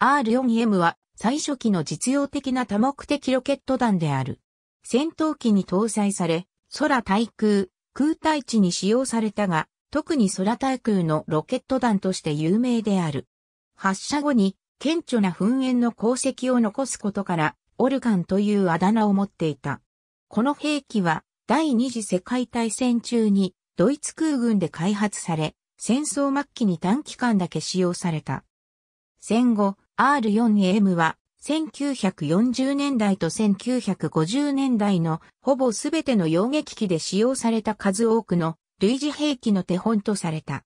R4M は最初期の実用的な多目的ロケット弾である。戦闘機に搭載され、空対空、空対地に使用されたが、特に空対空のロケット弾として有名である。発射後に顕著な噴煙の功績を残すことから、オルガンというあだ名を持っていた。この兵器は第二次世界大戦中にドイツ空軍で開発され、戦争末期に短期間だけ使用された。戦後、R4M は1940年代と1950年代のほぼすべての洋撃機で使用された数多くの類似兵器の手本とされた。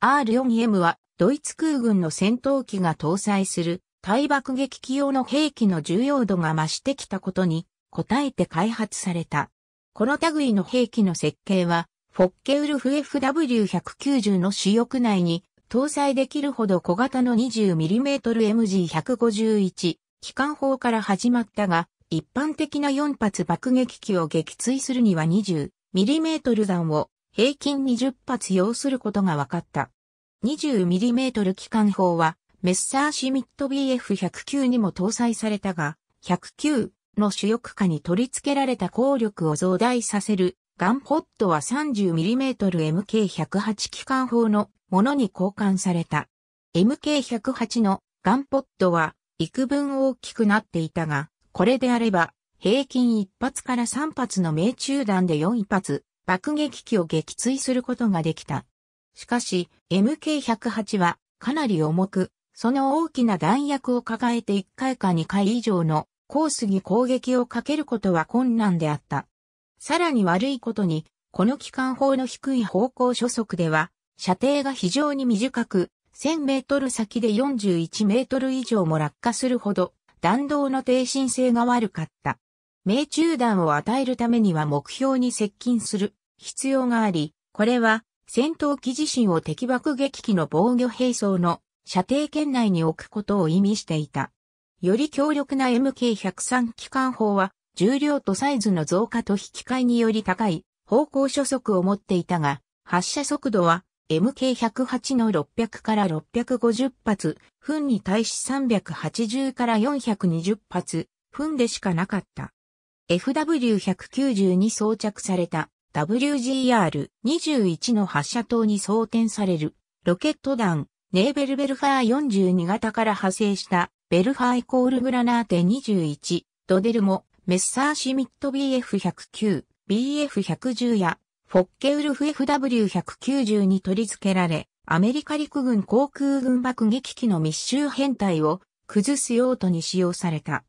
R4M はドイツ空軍の戦闘機が搭載する対爆撃機用の兵器の重要度が増してきたことに応えて開発された。この類の兵器の設計はフォッケウルフ FW190 の主翼内に搭載できるほど小型の 20mmMG151 機関砲から始まったが、一般的な4発爆撃機を撃墜するには 20mm 弾を平均20発要することが分かった。20mm 機関砲はメッサーシミット BF109 にも搭載されたが、109の主翼下に取り付けられた効力を増大させるガンポットは 30mmMK108 機関砲のものに交換された。MK108 のガンポットは幾分大きくなっていたが、これであれば平均1発から3発の命中弾で4発爆撃機を撃墜することができた。しかし MK108 はかなり重く、その大きな弾薬を抱えて1回か2回以上のコースに攻撃をかけることは困難であった。さらに悪いことに、この機関砲の低い方向初速では、射程が非常に短く、1000メートル先で41メートル以上も落下するほど、弾道の低進性が悪かった。命中弾を与えるためには目標に接近する必要があり、これは戦闘機自身を敵爆撃機の防御兵装の射程圏内に置くことを意味していた。より強力な MK103 機関砲は重量とサイズの増加と引き換えにより高い方向初速を持っていたが、発射速度は MK108 の600から650発、分に対し380から420発、分でしかなかった。FW190 に装着された WGR21 の発射塔に装填されるロケット弾ネーベルベルファー42型から派生したベルファーイコールグラナーテ21ドデルもメッサーシミット BF109、BF110 やフォッケウルフ FW190 に取り付けられ、アメリカ陸軍航空軍爆撃機の密集編隊を崩す用途に使用された。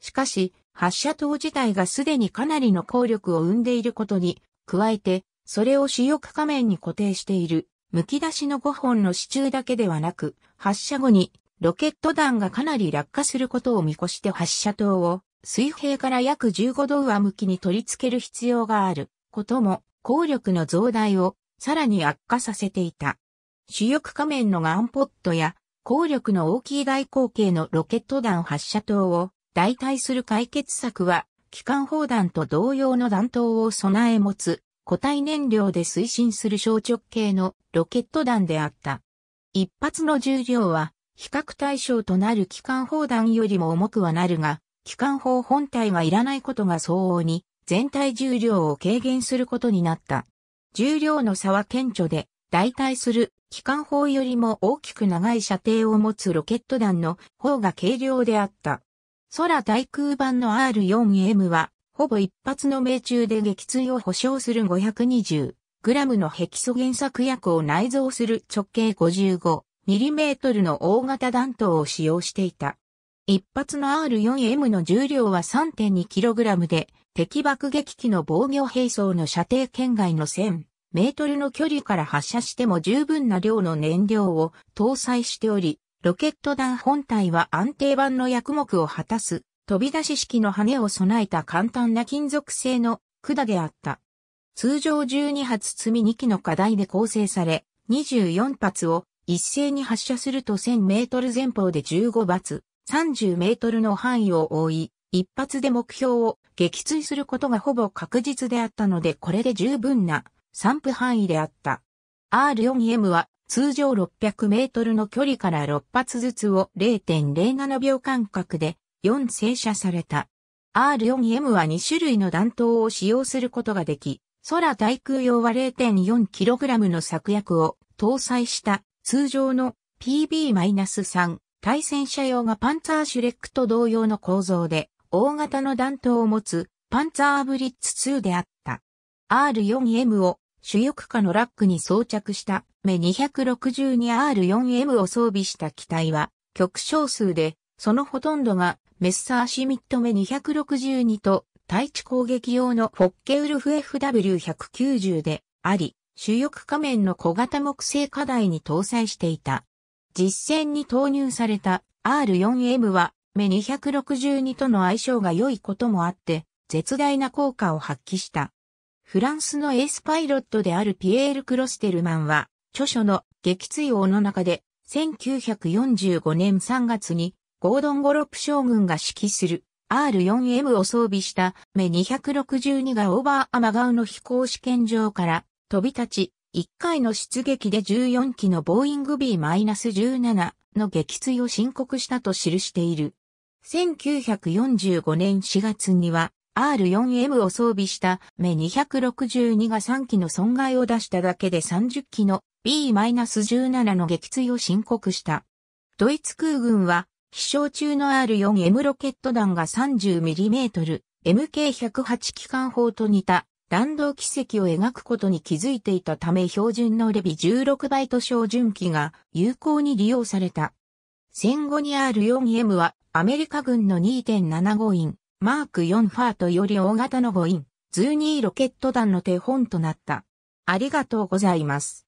しかし、発射塔自体がすでにかなりの効力を生んでいることに、加えて、それを主翼仮面に固定している、剥き出しの5本の支柱だけではなく、発射後にロケット弾がかなり落下することを見越して発射塔を水平から約15度上向きに取り付ける必要があることも、効力の増大をさらに悪化させていた。主翼仮面のガンポットや、効力の大きい外交系のロケット弾発射塔を代替する解決策は、機関砲弾と同様の弾頭を備え持つ、固体燃料で推進する小直径のロケット弾であった。一発の重量は、比較対象となる機関砲弾よりも重くはなるが、機関砲本体がいらないことが相応に全体重量を軽減することになった。重量の差は顕著で、代替する機関砲よりも大きく長い射程を持つロケット弾の方が軽量であった。空対空版の R4M は、ほぼ一発の命中で撃墜を保証する 520g のヘキソ原作薬を内蔵する直径 55mm の大型弾頭を使用していた。一発の R4M の重量は 3.2kg で、敵爆撃機の防御兵装の射程圏外の1000メートルの距離から発射しても十分な量の燃料を搭載しており、ロケット弾本体は安定版の役目を果たす、飛び出し式の羽を備えた簡単な金属製の管であった。通常12発積み2機の課題で構成され、24発を一斉に発射すると1000メートル前方で15発、30メートルの範囲を覆い、一発で目標を撃墜することがほぼ確実であったのでこれで十分な散布範囲であった。R4M は通常600メートルの距離から6発ずつを0.07秒間隔で4正射された。R4M は2種類の弾頭を使用することができ、空対空用は 0.4kg の作薬を搭載した通常の PB-3 対戦車用がパンツァーシュレックと同様の構造で、大型の弾頭を持つパンツァーブリッツ2であった。R4M を主翼下のラックに装着した目 262R4M を装備した機体は極小数で、そのほとんどがメッサーシミット目262と対地攻撃用のフォッケウルフ FW190 であり、主翼下面の小型木製課題に搭載していた。実戦に投入された R4M は目262との相性が良いこともあって、絶大な効果を発揮した。フランスのエースパイロットであるピエール・クロステルマンは、著書の撃墜王の中で、1945年3月に、ゴードン・ゴロップ将軍が指揮する R4M を装備した目262がオーバーアマガウの飛行試験場から飛び立ち、1回の出撃で14機のボーイング B-17 の撃墜を申告したと記している。1945年4月には R4M を装備した目262が3機の損害を出しただけで30機の B-17 の撃墜を申告した。ドイツ空軍は飛翔中の R4M ロケット弾が 30mm MK108 機関砲と似た弾道軌跡を描くことに気づいていたため標準のレビ16倍と照準機が有効に利用された。戦後に R4M はアメリカ軍の2.75イン、マーク4ファートより大型の5イン、ズーニーロケット弾の手本となった。ありがとうございます。